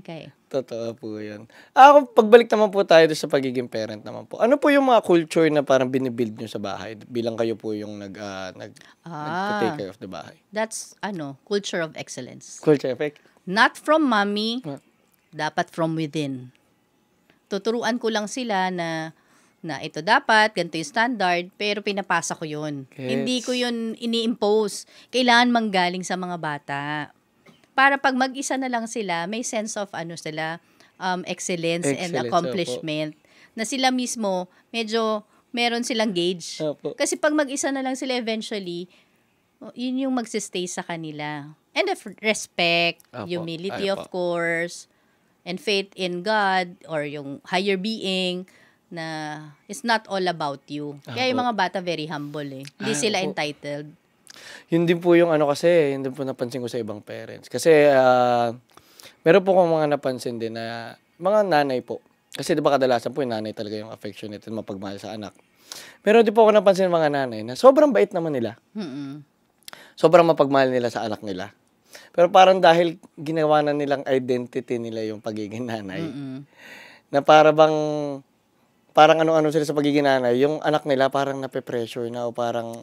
kay. Totoo po yun. Ako, pagbalik naman po tayo sa pagiging parent naman po. Ano po yung mga culture na parang binibuild nyo sa bahay bilang kayo po yung nag, uh, nag, ah, nag-take care of the bahay? That's, ano, culture of excellence. Culture of excellence. Not from mommy, huh? dapat from within. Tuturuan ko lang sila na na ito dapat, ganito yung standard, pero pinapasa ko yun. Gets. Hindi ko yun ini-impose. Kailangan manggaling sa mga bata para pag mag-isa na lang sila, may sense of ano sila, um, excellence, excellence and accomplishment. Opo. Na sila mismo, medyo meron silang gauge. Opo. Kasi pag mag-isa na lang sila eventually, yun yung magsistay sa kanila. And of respect, Opo. humility Opo. of course, and faith in God or yung higher being na it's not all about you. Kaya yung mga bata very humble eh. Hindi sila entitled hindi po yung ano kasi, hindi po napansin ko sa ibang parents. Kasi uh, meron po akong mga napansin din na mga nanay po. Kasi 'di ba kadalasan po yung nanay talaga yung affectionate at mapagmahal sa anak. Pero di po ako napansin mga nanay na sobrang bait naman nila. Mm-mm. Sobrang mapagmahal nila sa anak nila. Pero parang dahil ginawa na nilang identity nila yung pagiging nanay. Mm-mm. Na para bang parang ano-ano sila sa pagiging nanay, yung anak nila parang nape-pressure na o parang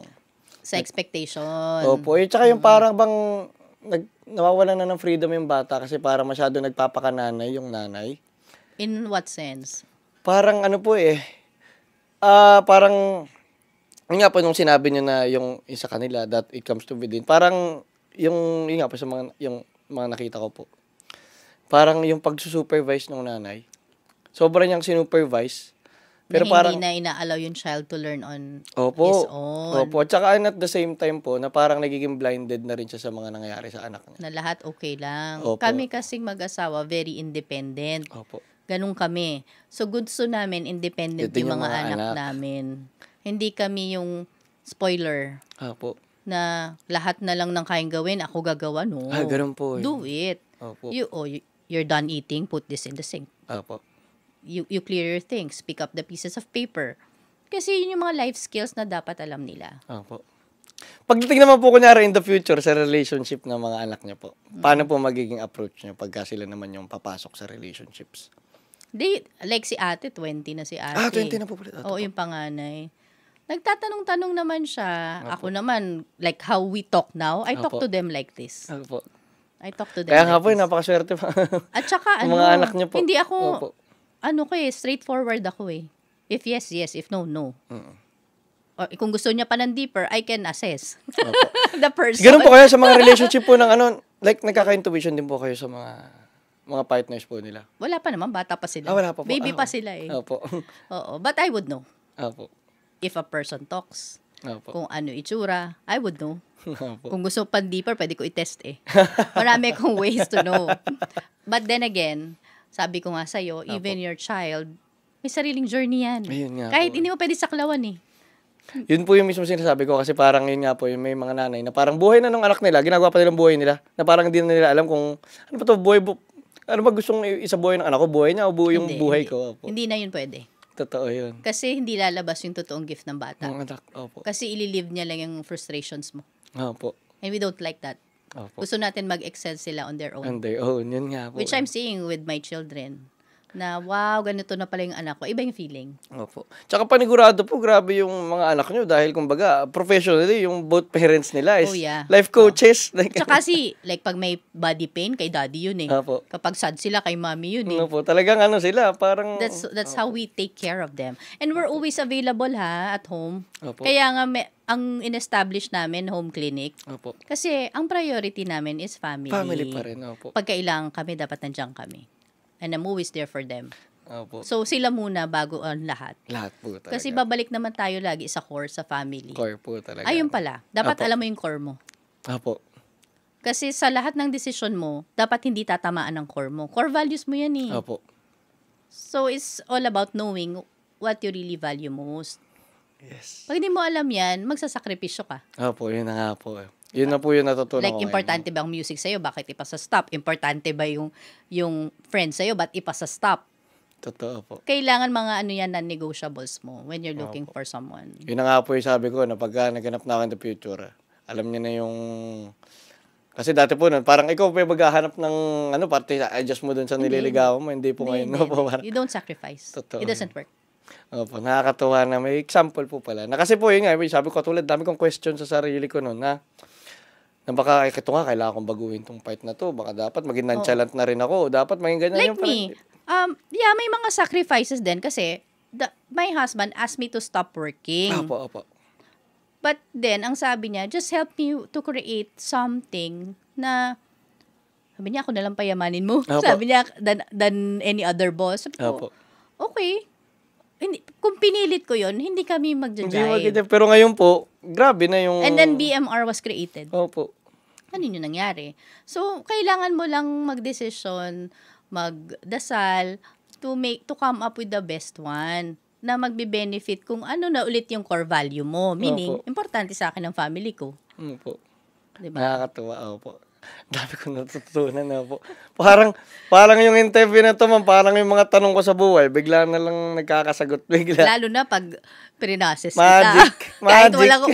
sa expectation. Opo. Eh, tsaka yung parang bang nag, nawawala na ng freedom yung bata kasi para masyado nagpapakananay yung nanay. In what sense? Parang ano po eh. Ah, uh, parang yun nga po nung sinabi niyo na yung isa kanila that it comes to within. Parang yung yun nga po sa mga yung mga nakita ko po. Parang yung pag-supervise ng nanay. Sobra niyang sinupervise pero na parang, hindi na inaalaw yung child to learn on opo, his own. Opo. Tsaka and at the same time po, na parang nagiging blinded na rin siya sa mga nangyayari sa anak niya. Na lahat okay lang. Opo. Kami kasing mag-asawa, very independent. Opo. Ganun kami. So, gusto namin independent yung, yung mga, mga anak, anak namin. Hindi kami yung spoiler. Opo. Na lahat na lang ng kain gawin, ako gagawa, no. Ah, ganun po. Eh. Do it. Opo. You, oh, you're done eating, put this in the sink. Opo you, you clear your things, pick up the pieces of paper. Kasi yun yung mga life skills na dapat alam nila. Opo. Pagdating naman po kunyari in the future sa relationship ng mga anak niyo po, paano po magiging approach niyo pagka sila naman yung papasok sa relationships? They, like si ate, 20 na si ate. Ah, 20 na po pala. Ah, Oo, yung panganay. Nagtatanong-tanong naman siya. Opo. Ako naman, like how we talk now, I talk to them like this. Opo. I talk to them Kaya like nga po, eh, this. napakaswerte pa. At saka, ano, mga anak niyo po. hindi ako, Opo ano ko eh, straightforward ako eh. If yes, yes. If no, no. Mm. Or, kung gusto niya pa ng deeper, I can assess the person. Ganun po kaya sa mga relationship po ng ano, like nagkaka-intuition din po kayo sa mga mga partners po nila? Wala pa naman, bata pa sila. Ah, wala pa po. Baby ah, pa sila eh. Opo. Oo, but I would know. Opo. If a person talks, Opo. kung ano itsura, I would know. Opo. Kung gusto pa deeper, pwede ko i-test eh. Marami kong ways to know. But then again, sabi ko nga sa'yo, Apo. even your child, may sariling journey yan. Ayun nga Kahit po. hindi mo pwede saklawan eh. Yun po yung mismo sinasabi ko kasi parang yun nga po yung may mga nanay na parang buhay na ng anak nila, ginagawa pa nilang buhay nila na parang hindi na nila alam kung ano pa to buhay, bu- ano ba gustong isa buhay ng anak ko, buhay niya o buhay yung hindi, buhay ko. Apo. Hindi na yun pwede. Totoo yun. Kasi hindi lalabas yung totoong gift ng bata. Mga anak, opo. Kasi ililive niya lang yung frustrations mo. Opo. And we don't like that. Opo. Gusto natin mag-excel sila on their own. On their own, yun nga po. Which I'm seeing with my children na wow, ganito na pala yung anak ko. Iba yung feeling. Opo. Tsaka panigurado po, grabe yung mga anak nyo dahil kumbaga, professionally, yung both parents nila is oh, yeah. life oh. coaches. Oh. Like, Tsaka si, like pag may body pain, kay daddy yun eh. Opo. Kapag sad sila, kay mommy yun eh. Opo. Talagang ano sila, parang... That's, that's Opo. how we take care of them. And we're always available ha, at home. Opo. Kaya nga, may, ang inestablish namin home clinic. Opo. Kasi ang priority namin is family. Family pa rin, opo. Pag kami, dapat nandiyan kami and I'm always there for them. Opo. So sila muna bago ang ah, lahat. Lahat po talaga. Kasi babalik naman tayo lagi sa core, sa family. Core po talaga. Ayun pala. Dapat Opo. alam mo yung core mo. Opo. Kasi sa lahat ng desisyon mo, dapat hindi tatamaan ang core mo. Core values mo yan eh. Opo. So it's all about knowing what you really value most. Yes. Pag hindi mo alam yan, magsasakripisyo ka. Opo, yun na nga po. Eh. Yun na po yung natutunan like, ko. Like, importante ba ang music sa'yo? Bakit ipasa stop? Importante ba yung, yung friend sa'yo? Ba't ipasa stop? Totoo po. Kailangan mga ano yan na negotiables mo when you're looking for someone. Yun na nga po yung sabi ko na pagka naganap na ako in the future, alam niya na yung... Kasi dati po nun, parang ikaw pa maghahanap ng ano, parte, adjust mo dun sa nililigawan mo. Hindi po hindi, ngayon. Hindi, no, hindi. Po, you don't sacrifice. Totoo. It doesn't work. Opo, nakakatuwa na. May example po pala. Na kasi po, yun nga, sabi ko, tulad, dami kong question sa sarili ko noon na na baka ito nga, kailangan kong baguhin tong part na to. Baka dapat maging nonchalant oh. na rin ako. Dapat maging ganyan like yung me. Um, yeah, may mga sacrifices din kasi the, my husband asked me to stop working. Opo, opo. But then, ang sabi niya, just help me to create something na sabi niya, ako na lang payamanin mo. Opo. Sabi niya, than, than any other boss. Sabi ko, Opo. okay. Hindi, pinilit ko yun, hindi kami magja-jive. Pero ngayon po, grabe na yung... And then BMR was created. Opo. Ano yun nangyari? So, kailangan mo lang magdesisyon, magdasal, to make to come up with the best one na magbe-benefit kung ano na ulit yung core value mo. Meaning, importante sa akin ang family ko. Opo. Diba? Nakakatuwa, opo. Dami kong natutunan na ah, po. Parang, parang yung interview na to, man, parang yung mga tanong ko sa buhay, bigla na lang nagkakasagot. Bigla. Lalo na pag pinases kita. Magic. Magic. Kahit wala